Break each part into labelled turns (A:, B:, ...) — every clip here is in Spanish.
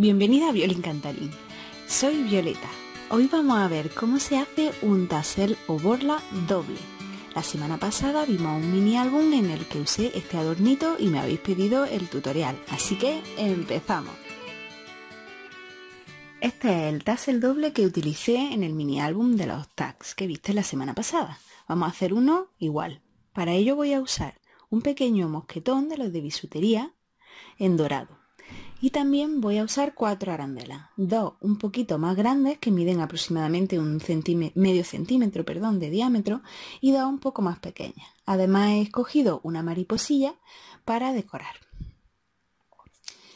A: Bienvenida a Violín Cantalín, Soy Violeta. Hoy vamos a ver cómo se hace un tassel o borla doble. La semana pasada vimos un mini álbum en el que usé este adornito y me habéis pedido el tutorial, así que empezamos. Este es el tassel doble que utilicé en el mini álbum de los tags que viste la semana pasada. Vamos a hacer uno igual. Para ello voy a usar un pequeño mosquetón de los de bisutería en dorado y también voy a usar cuatro arandelas, dos un poquito más grandes que miden aproximadamente un medio centímetro perdón, de diámetro y dos un poco más pequeñas. Además he escogido una mariposilla para decorar.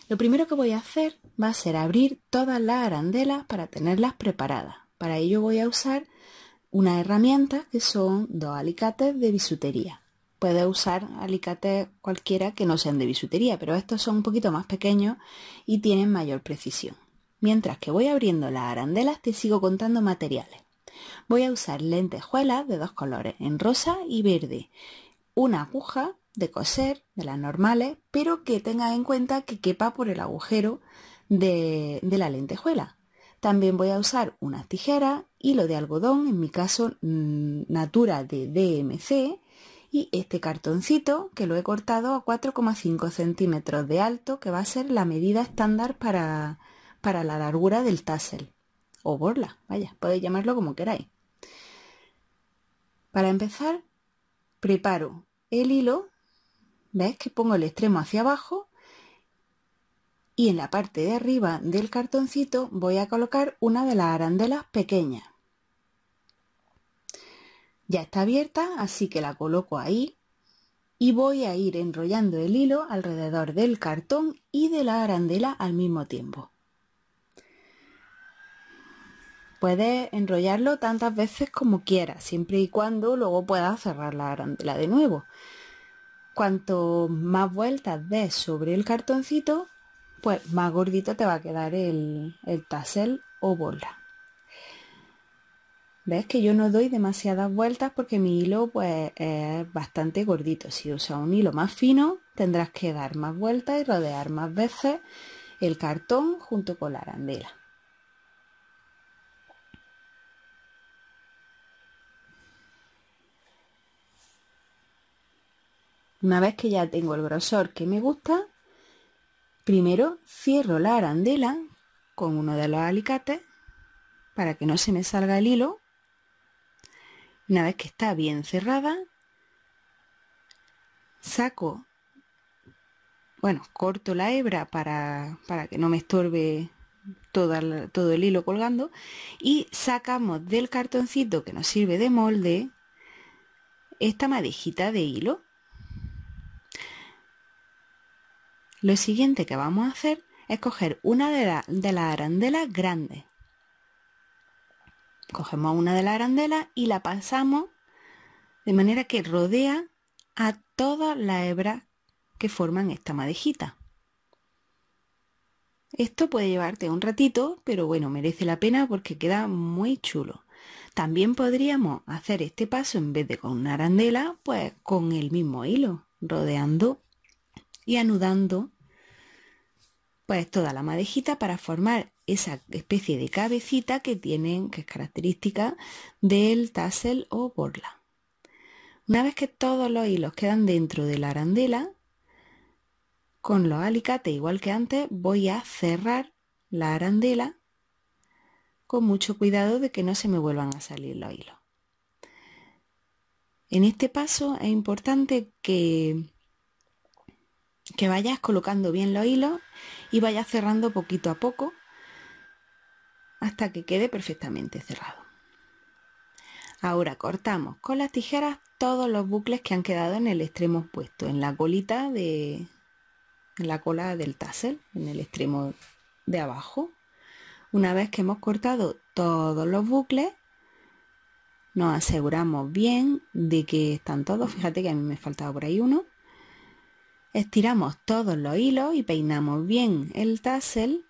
A: Lo primero que voy a hacer va a ser abrir todas las arandelas para tenerlas preparadas. Para ello voy a usar una herramienta que son dos alicates de bisutería puedes usar alicates cualquiera que no sean de bisutería, pero estos son un poquito más pequeños y tienen mayor precisión. Mientras que voy abriendo las arandelas te sigo contando materiales. Voy a usar lentejuelas de dos colores, en rosa y verde, una aguja de coser, de las normales, pero que tenga en cuenta que quepa por el agujero de, de la lentejuela, también voy a usar unas tijeras, hilo de algodón, en mi caso mm, natura de DMC, y este cartoncito que lo he cortado a 4,5 centímetros de alto que va a ser la medida estándar para, para la largura del tassel o borla, vaya, podéis llamarlo como queráis. Para empezar, preparo el hilo, ¿ves? Que pongo el extremo hacia abajo y en la parte de arriba del cartoncito voy a colocar una de las arandelas pequeñas. Ya está abierta, así que la coloco ahí y voy a ir enrollando el hilo alrededor del cartón y de la arandela al mismo tiempo. Puedes enrollarlo tantas veces como quieras, siempre y cuando luego puedas cerrar la arandela de nuevo. Cuanto más vueltas des sobre el cartoncito, pues más gordito te va a quedar el, el tassel o bola. Ves que yo no doy demasiadas vueltas porque mi hilo pues es bastante gordito. Si usas un hilo más fino tendrás que dar más vueltas y rodear más veces el cartón junto con la arandela. Una vez que ya tengo el grosor que me gusta, primero cierro la arandela con uno de los alicates para que no se me salga el hilo una vez que está bien cerrada, saco, bueno, corto la hebra para, que no me estorbe todo el, todo el hilo colgando y sacamos del cartoncito que nos sirve de molde esta madejita de hilo. Lo siguiente que vamos a hacer es coger una de, la, de las arandelas grandes Cogemos una de las arandelas y la pasamos de manera que rodea a todas las hebras que forman esta madejita. Esto puede llevarte un ratito, pero bueno, merece la pena porque queda muy chulo. También podríamos hacer este paso en vez de con una arandela, pues con el mismo hilo, rodeando y anudando pues toda la madejita para formar esa especie de cabecita que tienen, que es característica del tassel o borla. Una vez que todos los hilos quedan dentro de la arandela, con los alicates, igual que antes, voy a cerrar la arandela con mucho cuidado de que no se me vuelvan a salir los hilos. En este paso es importante que, que vayas colocando bien los hilos y vayas cerrando poquito a poco hasta que quede perfectamente cerrado. Ahora cortamos con las tijeras todos los bucles que han quedado en el extremo opuesto, en la colita de en la cola del tassel, en el extremo de abajo. Una vez que hemos cortado todos los bucles, nos aseguramos bien de que están todos, fíjate que a mí me faltado por ahí uno. Estiramos todos los hilos y peinamos bien el tassel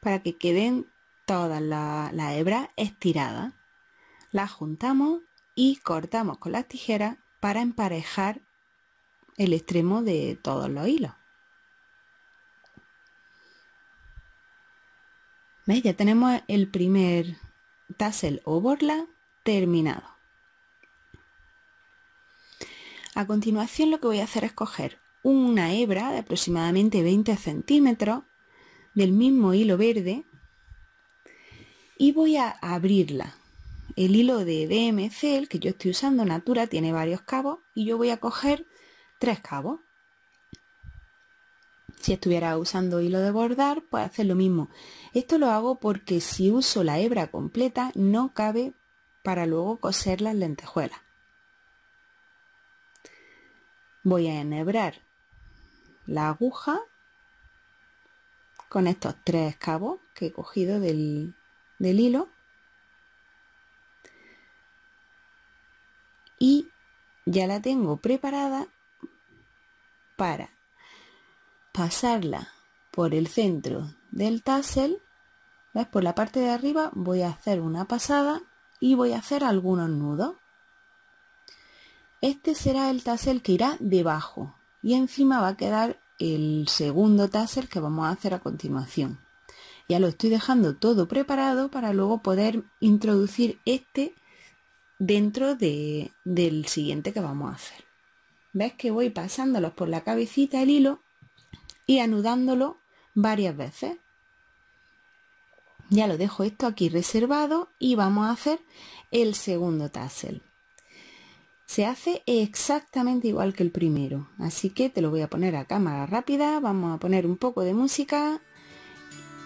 A: para que queden toda la, la hebra estirada. La juntamos y cortamos con las tijeras para emparejar el extremo de todos los hilos. Ya tenemos el primer tassel o borla terminado. A continuación lo que voy a hacer es coger una hebra de aproximadamente 20 centímetros del mismo hilo verde y voy a abrirla. El hilo de DMC, el que yo estoy usando, Natura, tiene varios cabos y yo voy a coger tres cabos. Si estuviera usando hilo de bordar, pues hacer lo mismo. Esto lo hago porque si uso la hebra completa no cabe para luego coser las lentejuelas. Voy a enhebrar la aguja con estos tres cabos que he cogido del, del hilo y ya la tengo preparada para pasarla por el centro del tassel por la parte de arriba voy a hacer una pasada y voy a hacer algunos nudos este será el tassel que irá debajo y encima va a quedar el segundo tassel que vamos a hacer a continuación. Ya lo estoy dejando todo preparado para luego poder introducir este dentro del siguiente que vamos a hacer. ¿Ves que voy pasándolos por la cabecita el hilo y anudándolo varias veces? Ya lo dejo esto aquí reservado y vamos a hacer el segundo tassel se hace exactamente igual que el primero. Así que te lo voy a poner a cámara rápida, vamos a poner un poco de música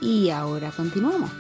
A: y ahora continuamos.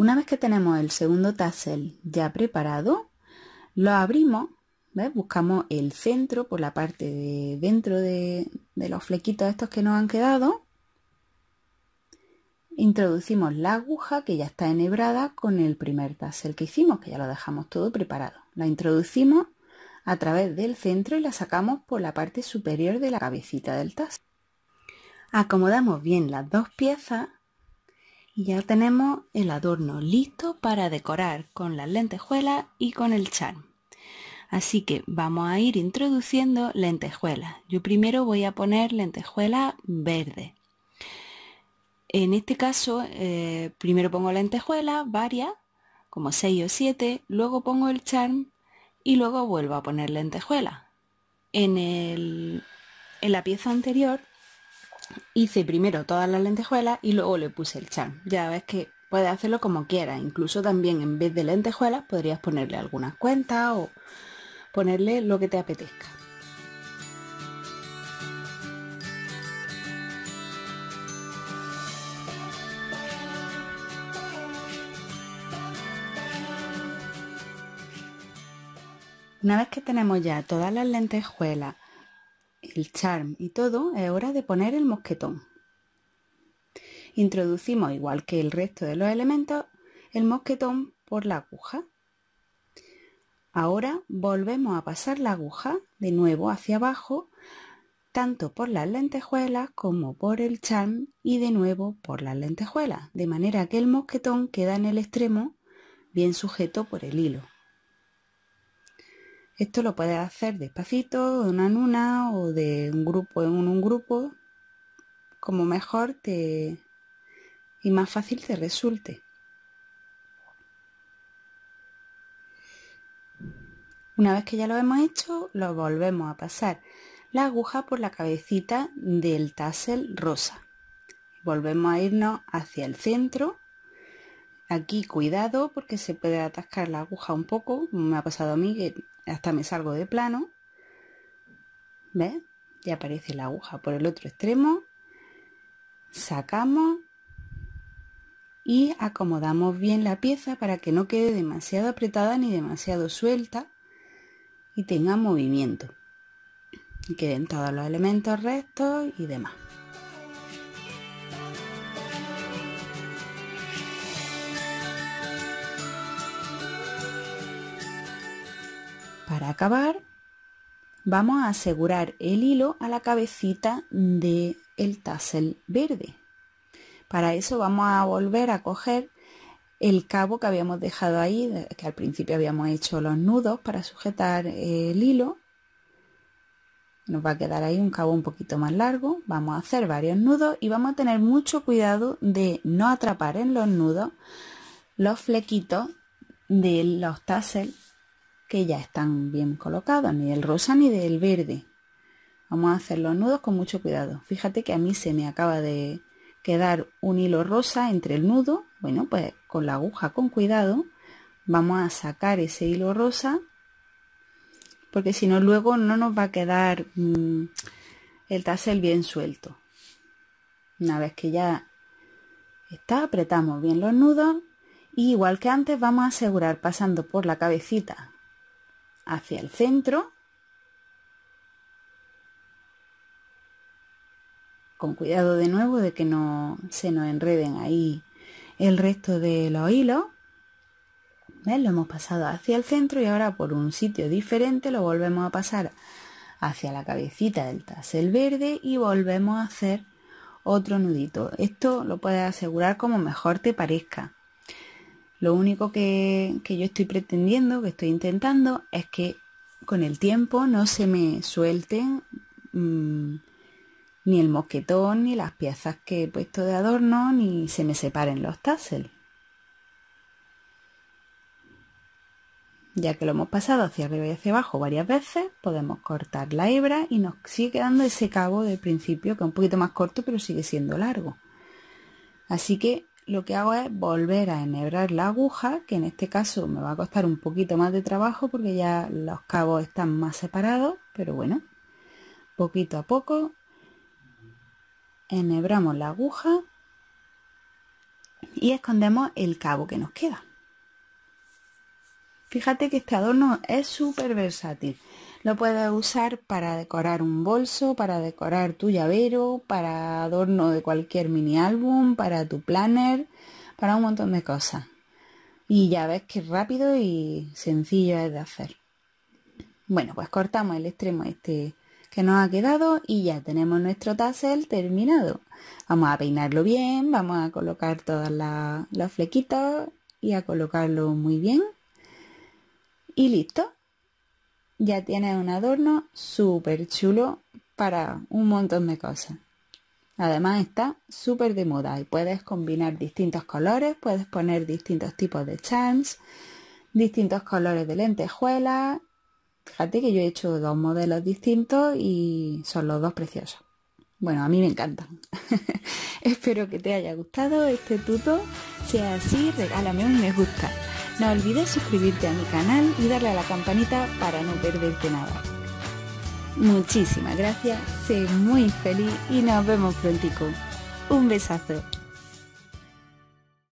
A: Una vez que tenemos el segundo tassel ya preparado, lo abrimos, buscamos el centro por la parte de dentro de, de los flequitos estos que nos han quedado. Introducimos la aguja que ya está enhebrada con el primer tassel que hicimos, que ya lo dejamos todo preparado. La introducimos a través del centro y la sacamos por la parte superior de la cabecita del tassel. Acomodamos bien las dos piezas ya tenemos el adorno listo para decorar con las lentejuelas y con el charm. Así que vamos a ir introduciendo lentejuelas. Yo primero voy a poner lentejuela verde En este caso, eh, primero pongo lentejuela varias, como 6 o 7, luego pongo el charm y luego vuelvo a poner lentejuela En, el, en la pieza anterior hice primero todas las lentejuelas y luego le puse el charm. Ya ves que puedes hacerlo como quieras. Incluso también en vez de lentejuelas podrías ponerle algunas cuentas o ponerle lo que te apetezca. Una vez que tenemos ya todas las lentejuelas el charm y todo, es hora de poner el mosquetón. Introducimos, igual que el resto de los elementos, el mosquetón por la aguja. Ahora volvemos a pasar la aguja de nuevo hacia abajo, tanto por las lentejuelas como por el charm y de nuevo por las lentejuelas, de manera que el mosquetón queda en el extremo bien sujeto por el hilo. Esto lo puedes hacer despacito, de una en una o de un grupo en un grupo, como mejor te y más fácil te resulte. Una vez que ya lo hemos hecho, lo volvemos a pasar la aguja por la cabecita del tassel rosa. Volvemos a irnos hacia el centro. Aquí cuidado porque se puede atascar la aguja un poco, me ha pasado a mí que hasta me salgo de plano. ¿Ves? Y aparece la aguja por el otro extremo. Sacamos y acomodamos bien la pieza para que no quede demasiado apretada ni demasiado suelta y tenga movimiento. Y queden todos los elementos rectos y demás. acabar, vamos a asegurar el hilo a la cabecita del el tassel verde. Para eso vamos a volver a coger el cabo que habíamos dejado ahí, que al principio habíamos hecho los nudos para sujetar el hilo. Nos va a quedar ahí un cabo un poquito más largo. Vamos a hacer varios nudos y vamos a tener mucho cuidado de no atrapar en los nudos los flequitos de los tassels que ya están bien colocados, ni del rosa ni del verde. Vamos a hacer los nudos con mucho cuidado. Fíjate que a mí se me acaba de quedar un hilo rosa entre el nudo. Bueno, pues con la aguja con cuidado vamos a sacar ese hilo rosa porque si no luego no nos va a quedar mm, el tassel bien suelto. Una vez que ya está, apretamos bien los nudos y igual que antes vamos a asegurar pasando por la cabecita hacia el centro. Con cuidado de nuevo de que no se nos enreden ahí el resto de los hilos. Lo hemos pasado hacia el centro y ahora por un sitio diferente lo volvemos a pasar hacia la cabecita del tassel verde y volvemos a hacer otro nudito. Esto lo puedes asegurar como mejor te parezca. Lo único que, yo estoy pretendiendo, que estoy intentando, es que con el tiempo no se me suelten mm, ni el mosquetón, ni las piezas que he puesto de adorno, ni se me separen los tassels. Ya que lo hemos pasado hacia arriba y hacia abajo varias veces, podemos cortar la hebra y nos sigue quedando ese cabo del principio, que es un poquito más corto, pero sigue siendo largo. Así que lo que hago es volver a enhebrar la aguja, que en este caso me va a costar un poquito más de trabajo porque ya los cabos están más separados, pero bueno, poquito a poco enhebramos la aguja y escondemos el cabo que nos queda. Fíjate que este adorno es súper versátil. Lo puedes usar para decorar un bolso, para decorar tu llavero, para adorno de cualquier mini álbum, para tu planner, para un montón de cosas. Y ya ves que rápido y sencillo es de hacer. Bueno, pues cortamos el extremo este que nos ha quedado y ya tenemos nuestro tassel terminado. Vamos a peinarlo bien, vamos a colocar todas las, las flequitas y a colocarlo muy bien. Y listo, ya tienes un adorno súper chulo para un montón de cosas. Además está súper de moda y puedes combinar distintos colores, puedes poner distintos tipos de charms, distintos colores de lentejuelas. Fíjate que yo he hecho dos modelos distintos y son los dos preciosos. Bueno, a mí me encantan. Espero que te haya gustado este tuto. Si es así, regálame un me gusta. No olvides suscribirte a mi canal y darle a la campanita para no perderte nada. Muchísimas gracias, sé muy feliz y nos vemos prontico. Un besazo.